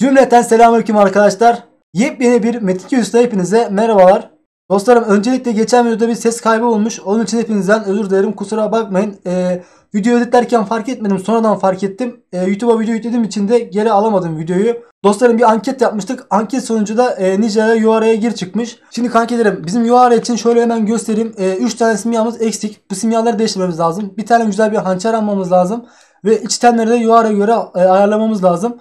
Cümleten selamünaleyküm arkadaşlar. Yepyeni bir Metin 200'te hepinize merhabalar. Dostlarım öncelikle geçen videoda bir ses kaybı olmuş. Onun için hepinizden özür dilerim. Kusura bakmayın. Ee, video editlerken fark etmedim. Sonradan fark ettim. Ee, YouTube'a video yüklediğim için de geri alamadım videoyu. Dostlarım bir anket yapmıştık. Anket sonucu da e, Nijerya URA'ya gir çıkmış. Şimdi kankilerim bizim URA için şöyle hemen göstereyim. 3 e, ee, tane simyamız eksik. Bu simyaları değiştirmemiz lazım. Bir tane güzel bir hançer almamız lazım. Ve iç tenleri de URA'ya göre e, ayarlamamız lazım.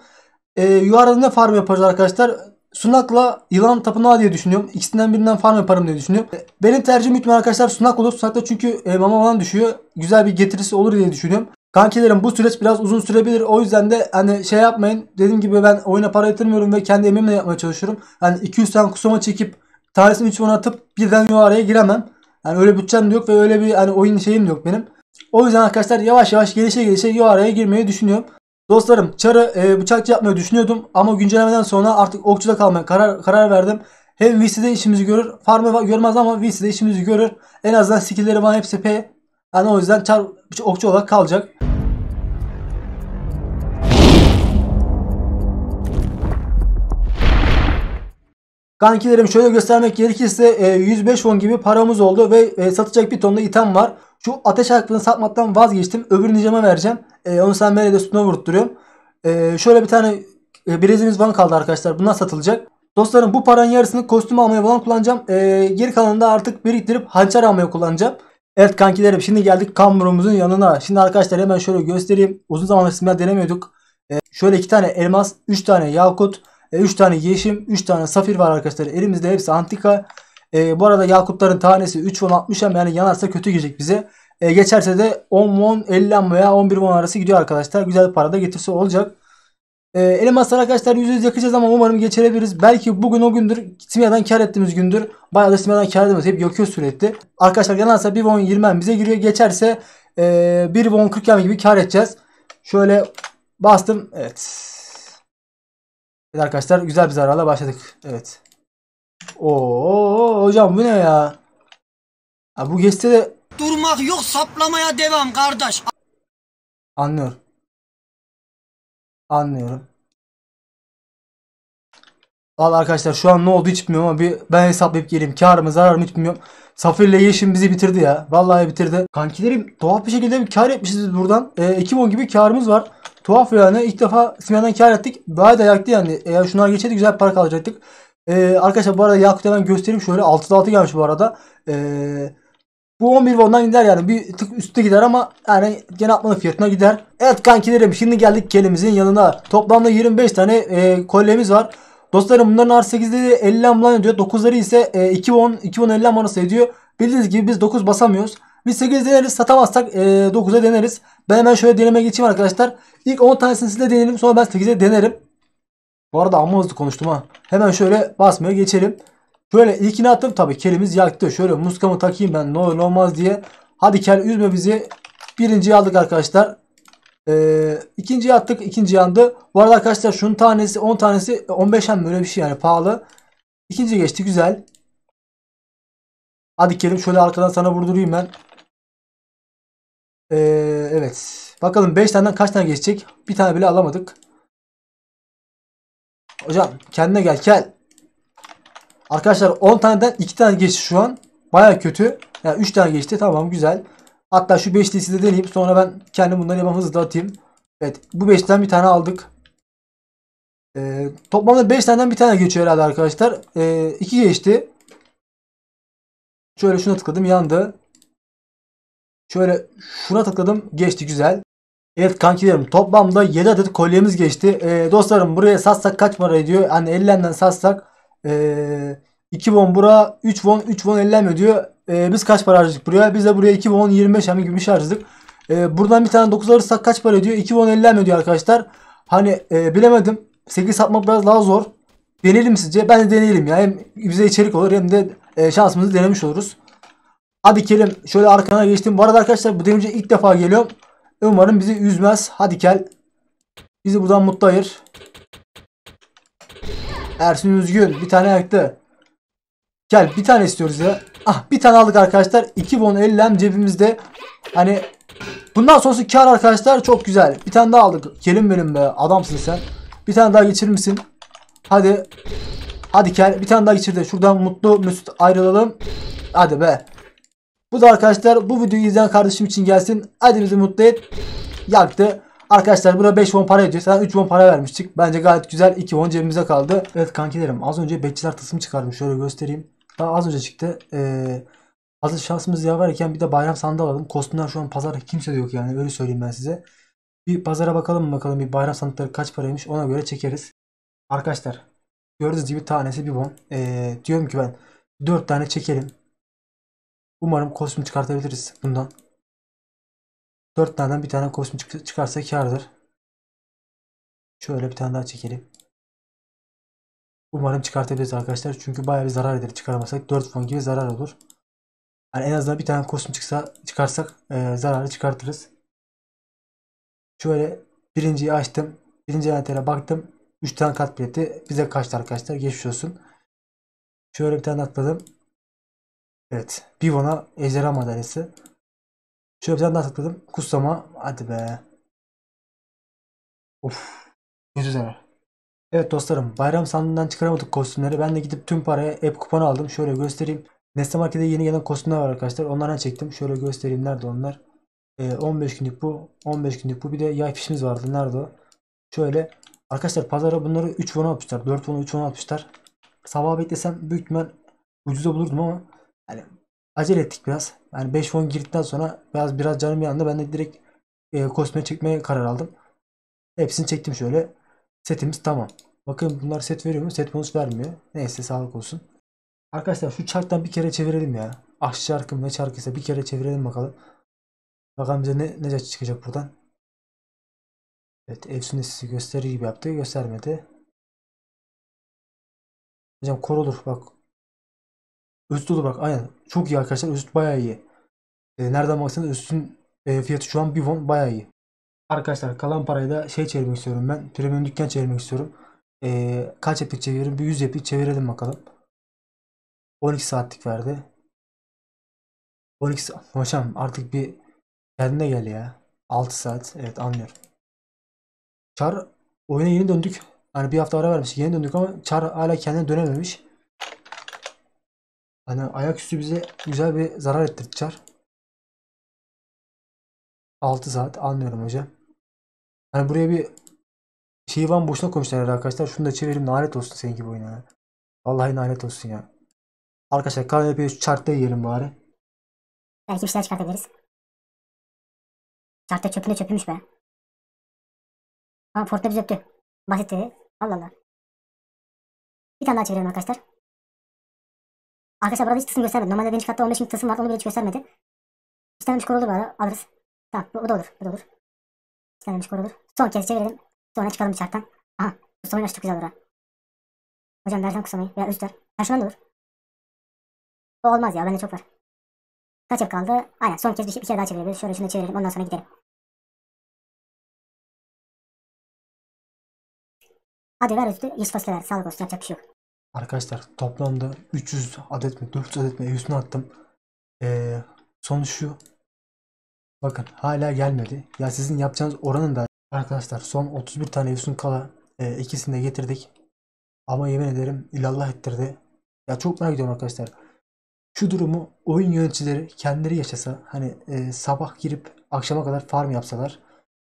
E, ee, yuvarlada ne farm yaparız arkadaşlar? Sunak'la yılan tapınağı diye düşünüyorum. İkisinden birinden farm yaparım diye düşünüyorum. Benim tercihim lütfen arkadaşlar Sunak olur. Sunak'ta çünkü e, mama falan düşüyor. Güzel bir getirisi olur diye düşünüyorum. Kankilerim bu süreç biraz uzun sürebilir. O yüzden de hani şey yapmayın. Dediğim gibi ben oyuna para yatırmıyorum ve kendi emeğimle yapmaya çalışıyorum. Yani 200 tane kusuma çekip tanesini 3 atıp birden yuvaraya giremem. Yani öyle bütçem de yok ve öyle bir hani oyun şeyim de yok benim. O yüzden arkadaşlar yavaş yavaş gelişe gelişe yuvaraya girmeyi düşünüyorum. Dostlarım çarı e, bıçakçı yapmayı düşünüyordum ama güncellemeden sonra artık okçuda kalmaya karar, karar verdim. Hem VC'de işimizi görür. Farm'ı görmez ama VC'de işimizi görür. En azından skill'leri bana hepsi P. Yani o yüzden çar okçu olarak kalacak. Kankilerim şöyle göstermek gerekirse 105 e, won gibi paramız oldu ve e, satacak bir tonla item var. Şu ateş hakkını satmaktan vazgeçtim. Öbürünü cama vereceğim. E, onu sen Meri'de üstüne vurtturuyorum. Şöyle bir tane bilezimiz van kaldı arkadaşlar. Bunlar satılacak. Dostlarım bu paranın yarısını kostüm almaya falan kullanacağım. Geri kalanını da artık biriktirip hançer almaya kullanacağım. Evet kankilerim şimdi geldik kamburumuzun yanına. Şimdi arkadaşlar hemen şöyle göstereyim. Uzun zamandır sizler denemiyorduk. Şöyle iki tane elmas, üç tane yakut. E, 3 tane yeşim, 3 tane safir var arkadaşlar. Elimizde hepsi antika. E, bu arada yakutların tanesi 3 won 60 am yani yanarsa kötü gelecek bize. E, geçerse de 10 won 50 am veya 11 won arası gidiyor arkadaşlar. Güzel bir para da getirse olacak. E, elmaslar arkadaşlar %100 yakacağız ama umarım geçirebiliriz. Belki bugün o gündür simyadan kar ettiğimiz gündür. Bayağı da simyadan kar ettiğimiz hep yakıyor sürekli. Arkadaşlar yanarsa 1 won 20 am bize giriyor. Geçerse e, 1 won 40 am gibi kar edeceğiz. Şöyle bastım. Evet. Evet arkadaşlar güzel bir zararla başladık. Evet. Oo hocam bu ne ya? Ha, bu geçti de durmak yok saplamaya devam kardeş. Anlıyorum. Anlıyorum. Valla arkadaşlar şu an ne oldu hiç bilmiyorum ama bir ben hesaplayıp geleyim. Kar mı zarar mı hiç bilmiyorum. Safir'le Yeşim bizi bitirdi ya. Vallahi bitirdi. Kankilerim tuhaf bir şekilde bir kar etmişiz biz buradan. E, ee, Ekimon gibi karımız var. Tuhaf yani ilk defa Simeon'dan kar ettik. Daha da yaktı yani. Eğer şunlar geçseydi güzel para kalacaktık. Ee, arkadaşlar bu arada Yakut'u hemen göstereyim. Şöyle 6'da 6 gelmiş bu arada. Ee, bu 11 vondan gider yani bir tık üstte gider ama yani gene atmanın fiyatına gider. Evet kankilerim şimdi geldik kelimizin yanına. Toplamda 25 tane e, kolyemiz var. Dostlarım bunların R8'de 50 amlan ediyor. 9'ları ise e, 2 won, 2 won 50 amlanası ediyor. Bildiğiniz gibi biz 9 basamıyoruz. Biz 8'e deneriz. Satamazsak 9'a e, deneriz. Ben hemen şöyle deneme geçeyim arkadaşlar. İlk 10 tanesini sizle deneyelim. Sonra ben 8'e denerim. Bu arada amma hızlı konuştum ha. Hemen şöyle basmaya geçelim. Şöyle ilkini attım. Tabi kelimiz yaktı. Şöyle muskamı takayım ben. Ne olur ne olmaz diye. Hadi kel üzme bizi. Birinciyi aldık arkadaşlar. Ee, ikinciyi attık. ikinci yandı. Bu arada arkadaşlar şunun tanesi 10 tanesi 15 e, hem böyle bir şey yani pahalı. İkinci geçti güzel. Hadi Kerim şöyle arkadan sana vurdurayım ben. Ee, evet. Bakalım 5 taneden kaç tane geçecek? Bir tane bile alamadık. Hocam kendine gel gel. Arkadaşlar 10 taneden 2 tane geçti şu an. Baya kötü. Yani 3 tane geçti. Tamam güzel. Hatta şu 5'lisi de deneyeyim. Sonra ben kendim bunları yapmam hızlı atayım. Evet. Bu 5'ten bir tane aldık. Ee, toplamda 5 taneden bir tane geçiyor herhalde arkadaşlar. 2 ee, geçti. Şöyle şuna tıkladım yandı. Şöyle şuna tıkladım. Geçti güzel. Evet kankilerim toplamda 7 adet kolyemiz geçti. Ee, dostlarım buraya satsak kaç para ediyor? Hani 50'den satsak ee, 2 bon bura 3 won 3 won 50 diyor. Ee, biz kaç para harcadık buraya? Biz de buraya 2 bon 25 hem gümüş harcadık. Ee, buradan bir tane 9 alırsak kaç para ediyor? 2 won 50 diyor arkadaşlar. Hani e, bilemedim. 8 satmak biraz daha zor. Deneyelim sizce. Ben de deneyelim yani Hem bize içerik olur hem de e, şansımızı denemiş oluruz. Hadi Kerim şöyle arkana geçtim. Bu arada arkadaşlar bu demirci ilk defa geliyorum. Umarım bizi üzmez. Hadi gel, Bizi buradan mutlu ayır. Ersin Üzgün bir tane yaktı. Gel bir tane istiyoruz ya. Ah bir tane aldık arkadaşlar. 2 bon 50 cebimizde. Hani bundan sonrası kar arkadaşlar çok güzel. Bir tane daha aldık. Kerim benim be adamsın sen. Bir tane daha geçirir misin? Hadi. Hadi gel, bir tane daha geçirdi. Şuradan mutlu mesut ayrılalım. Hadi be. Bu da arkadaşlar bu videoyu izleyen kardeşim için gelsin. Hadi bizi mutlu et. Yaktı. Arkadaşlar buna 5 won para ediyor. Sen 3 won para vermiştik. Bence gayet güzel. 2 won cebimize kaldı. Evet kankilerim az önce bekçiler tasım çıkarmış. Şöyle göstereyim. Daha az önce çıktı. Ee, hazır şansımız yaverken bir de bayram sandığı alalım. Kostümler şu an pazar kimse de yok yani. Öyle söyleyeyim ben size. Bir pazara bakalım bakalım bir bayram sandıkları kaç paraymış ona göre çekeriz. Arkadaşlar gördüğünüz gibi tanesi bir won. Ee, diyorum ki ben 4 tane çekelim. Umarım kosmi çıkartabiliriz bundan. 4 tane bir tane kosmi çık çıkarsa kardır. Şöyle bir tane daha çekelim. Umarım çıkartabiliriz arkadaşlar. Çünkü bayağı bir zarar eder çıkaramasak 4 fon gibi zarar olur. Yani en azından bir tane kosmi çıksa çıkarsak e, zararı çıkartırız. Şöyle birinciyi açtım. Birinci envantere baktım. 3 tane kat bileti bize kaçtı arkadaşlar. Geçmiş olsun. Şöyle bir tane atladım. Evet. Bivon'a ejderha madalyası. Şöyle bir tane daha sakladım. Kutsama. Hadi be. Of. Ne güzel. Evet dostlarım bayram sandığından çıkaramadık kostümleri. Ben de gidip tüm paraya app kuponu aldım. Şöyle göstereyim. Nesne Market'e yeni gelen kostümler var arkadaşlar. Onlardan çektim. Şöyle göstereyim. Nerede onlar? Ee, 15 günlük bu. 15 günlük bu. Bir de yay fişimiz vardı. Nerede o? Şöyle. Arkadaşlar pazara bunları 3 vona atmışlar. 4 vona 3 vona atmışlar. Sabah beklesem büyük ihtimal ucuza bulurdum ama yani acele ettik biraz. Yani 5 fon girdikten sonra biraz biraz canım yandı. Ben de direkt e, kosme çekmeye karar aldım. Hepsini çektim şöyle. Setimiz tamam. Bakın bunlar set veriyor mu? Set bonus vermiyor. Neyse sağlık olsun. Arkadaşlar şu çarktan bir kere çevirelim ya. Aşçı ah, çarkı ne çarkıysa bir kere çevirelim bakalım. Bakalım bize ne, ne çıkacak buradan. Evet Efsun sizi gösterir gibi yaptı. Göstermedi. Hocam kor olur bak. Özüt dolu bak aynen. Çok iyi arkadaşlar. Özüt bayağı iyi. E, nereden baksanız Özüt'ün e, fiyatı şu an bir won bayağı iyi. Arkadaşlar kalan parayı da şey çevirmek istiyorum ben. Premium dükkan çevirmek istiyorum. E, kaç yapı çevirelim? Bir 100 yapı çevirelim bakalım. 12 saatlik verdi. 12 saat. Hocam artık bir kendine gel ya. 6 saat. Evet anlıyorum. Çar oyuna yeni döndük. Yani bir hafta ara vermiş. Yeni döndük ama Çar hala kendine dönememiş. Hani ayaküstü bize güzel bir zarar ettirticar. 6 saat anlıyorum hocam. Hani buraya bir şey var boşuna koymuşlar arkadaşlar. Şunu da çevirim lanet olsun seninki bu oyuna. Vallahi lanet olsun ya. Arkadaşlar kanepeye şu chartta yiyelim bari. Belki bir şeyler çıkartabiliriz. Chartta çöpüne çöpülmüş be. Ama Fortnite bizi öptü. Basit dedi. Allah Allah. Bir tane daha çevirelim arkadaşlar. Arkadaşlar burada hiç tısım göstermedi. Normalde birinci katta 15. tısım var. Onu bile hiç göstermedi. İşlenmiş kor olur bu arada. Alırız. Tamam bu, bu da olur. Bu da olur. İşlenmiş kor olur. Son kez çevirelim. Sonra çıkalım bıçaktan. Aha. Kusamayı nasıl çok güzel olur Hocam versen kusamayı. Veya üst ver. Terşmen de olur. O olmaz ya. Bende çok var. Kaç ev kaldı? Aynen son kez bir, şey, bir kere şey daha çevirebiliriz. Şöyle şunu da çevirelim. Ondan sonra gidelim. Hadi ver üstü. Yeşil fasulyeler. Sağlık olsun. Yapacak bir şey yok. Arkadaşlar toplamda 300 adet mi 400 adet mi Eus'unu attım. Ee, sonuç şu. Bakın hala gelmedi. Ya sizin yapacağınız oranın da arkadaşlar son 31 tane Eus'un kala e, ikisini de getirdik. Ama yemin ederim ilallah ettirdi. Ya çok merak ediyorum arkadaşlar. Şu durumu oyun yöneticileri kendileri yaşasa hani e, sabah girip akşama kadar farm yapsalar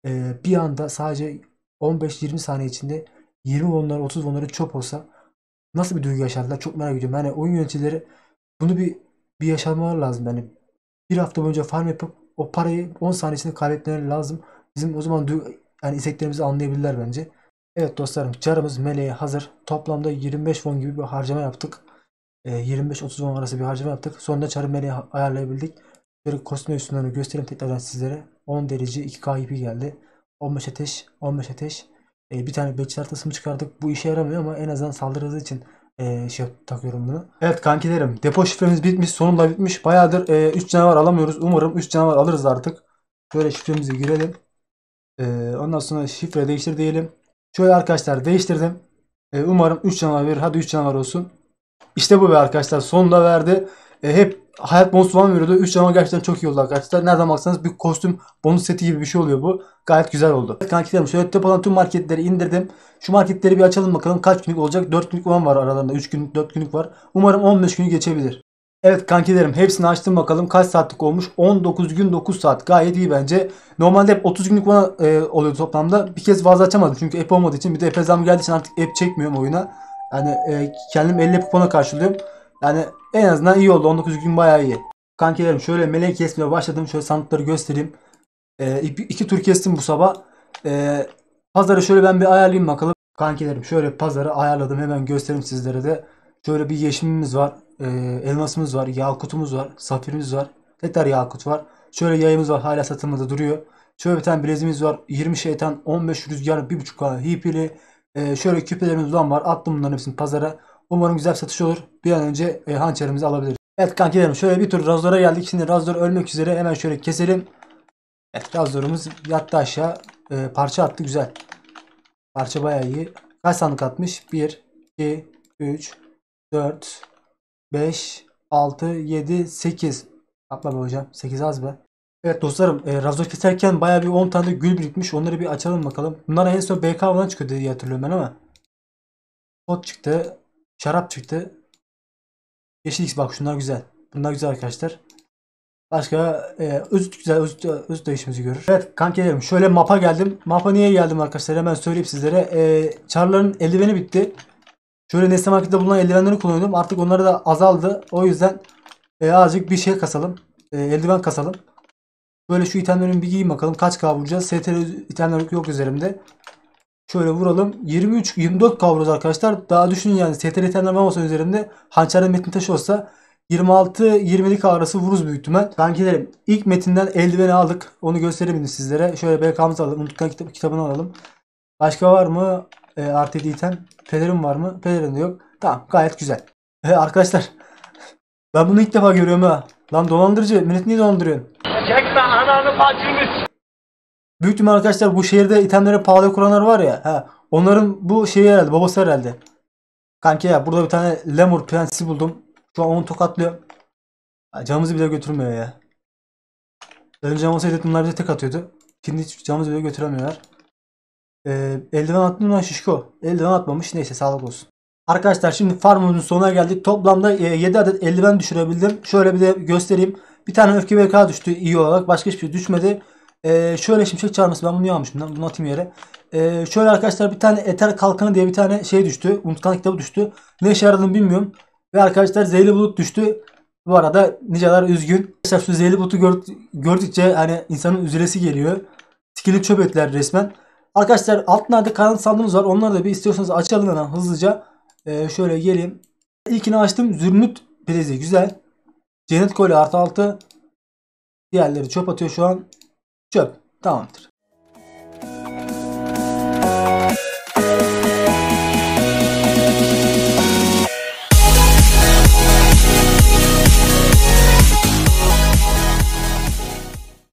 e, bir anda sadece 15-20 saniye içinde 20 onları 30 onları çöp olsa nasıl bir duygu yaşadılar çok merak ediyorum. Yani oyun yöneticileri bunu bir bir yaşamalar lazım. Yani bir hafta boyunca farm yapıp o parayı 10 saniyesinde kaybetmeleri lazım. Bizim o zaman duygu, yani isteklerimizi anlayabilirler bence. Evet dostlarım carımız meleğe hazır. Toplamda 25 won gibi bir harcama yaptık. E, ee, 25-30 won arası bir harcama yaptık. Sonunda çarı meleğe ayarlayabildik. Şöyle kostüm üstünden göstereyim tekrardan sizlere. 10 derece 2K IP geldi. 15 ateş, 15 ateş, e, bir tane bekçi haritasını çıkardık. Bu işe yaramıyor ama en azından saldırı hızı için e, şey takıyorum bunu. Evet kankilerim depo şifremiz bitmiş. Sonunda bitmiş. Bayağıdır e, canavar alamıyoruz. Umarım 3 canavar alırız artık. Şöyle şifremizi girelim. E, ondan sonra şifre değiştir diyelim. Şöyle arkadaşlar değiştirdim. E, umarım 3 canavar verir. Hadi 3 canavar olsun. İşte bu be arkadaşlar. Sonunda verdi. E, hep Hayat bonus falan veriyordu. 3 canavar gerçekten çok iyi oldu arkadaşlar. Nereden baksanız bir kostüm bonus seti gibi bir şey oluyor bu. Gayet güzel oldu. Kankilerim şöyle tep olan tüm marketleri indirdim. Şu marketleri bir açalım bakalım kaç günlük olacak. 4 günlük olan var aralarında. 3 günlük 4 günlük var. Umarım 15 günü geçebilir. Evet kankilerim hepsini açtım bakalım kaç saatlik olmuş. 19 gün 9 saat gayet iyi bence. Normalde hep 30 günlük olan e, oluyor toplamda. Bir kez fazla açamadım çünkü app olmadığı için. Bir de app zam geldiği için artık app çekmiyorum oyuna. Yani e, kendim 50 kupona karşılıyorum. Yani en azından iyi oldu. 19 gün bayağı iyi. Kankilerim şöyle melek kesmeye başladım. Şöyle sandıkları göstereyim. Ee, iki, tur kestim bu sabah. Ee, pazarı şöyle ben bir ayarlayayım bakalım. Kankilerim şöyle pazarı ayarladım. Hemen göstereyim sizlere de. Şöyle bir yeşimimiz var. Ee, elmasımız var. Yakutumuz var. Safirimiz var. Tekrar yakut var. Şöyle yayımız var. Hala satımda duruyor. Şöyle bir tane bilezimiz var. 20 şeytan, 15 rüzgar, 1.5 hipili. Ee, şöyle küpelerimiz olan var. Attım bunların hepsini pazara. Umarım güzel satış olur. Bir an önce e, hançerimizi alabiliriz. Evet kankilerim şöyle bir tur Razor'a geldik. Şimdi Razor ölmek üzere. Hemen şöyle keselim. Evet Razor'umuz yattı aşağı. E, parça attı güzel. Parça bayağı iyi. Kaç sandık atmış? 1, 2, 3, 4, 5, 6, 7, 8. Atla be hocam. 8 az be. Evet dostlarım e, Razor keserken baya bir 10 tane gül birikmiş. Onları bir açalım bakalım. Bunlar en son BK falan çıkıyor diye hatırlıyorum ben ama. Pot çıktı. Şarap çıktı. Yeşil X bak şunlar güzel. Bunlar güzel arkadaşlar. Başka e, özüt güzel özüt, özüt değişimizi görür. Evet kankilerim şöyle mapa geldim. Mapa niye geldim arkadaşlar hemen söyleyeyim sizlere. E, çarların eldiveni bitti. Şöyle Nesne Market'te bulunan eldivenleri kullanıyordum. Artık onları da azaldı. O yüzden e, azıcık bir şey kasalım. E, eldiven kasalım. Böyle şu itemlerin bir giyin bakalım. Kaç K vuracağız. STR itemler yok üzerimde. Şöyle vuralım. 23-24 kavruyoruz arkadaşlar. Daha düşünün yani STR tendem olsa üzerinde hançerle metin taşı olsa 26-20'lik arası vuruz büyük ihtimal. Kankilerim ilk metinden eldiveni aldık. Onu gösterebilirim sizlere. Şöyle BK'mızı alalım. Unutkan kitap, kitabını alalım. Başka var mı? E, artı item. Pelerin var mı? Pelerin de yok. Tamam gayet güzel. E, arkadaşlar ben bunu ilk defa görüyorum ha. Lan dolandırıcı millet niye dolandırıyorsun? Çekme ananı bacını Büyük ihtimal arkadaşlar bu şehirde itemleri pahalı kuranlar var ya. He, onların bu şeyi herhalde babası herhalde. Kanki ya burada bir tane lemur prensi buldum. Şu an onu tokatlıyor. Ya, bile götürmüyor ya. Önce cam olsaydı bunlar bize tek atıyordu. Şimdi hiç camımızı bile götüremiyorlar. Ee, eldiven attım lan şişko. Eldiven atmamış. Neyse sağlık olsun. Arkadaşlar şimdi farmımızın sonuna geldik. Toplamda 7 e, adet eldiven düşürebildim. Şöyle bir de göstereyim. Bir tane öfke BK düştü iyi olarak. Başka hiçbir şey düşmedi. Ee, şöyle şimşek çağırması. Ben bunu niye almışım? Ben bunu atayım yere. Ee, şöyle arkadaşlar bir tane eter Kalkanı diye bir tane şey düştü. Unutkan kitabı düştü. Ne işe yaradığını bilmiyorum. Ve arkadaşlar zeyli Bulut düştü. Bu arada niceler üzgün. Arkadaşlar şu Zehirli Bulut'u gör, gördükçe hani insanın üzülesi geliyor. Skill'i çöp etler resmen. Arkadaşlar altlarda kalan sandığımız var. Onları da bir istiyorsanız açalım hemen hızlıca. Ee, şöyle geleyim. İlkini açtım. Zürnüt prizi güzel. Cennet kolye artı 6. Diğerleri çöp atıyor şu an. Çöp. Tamamdır.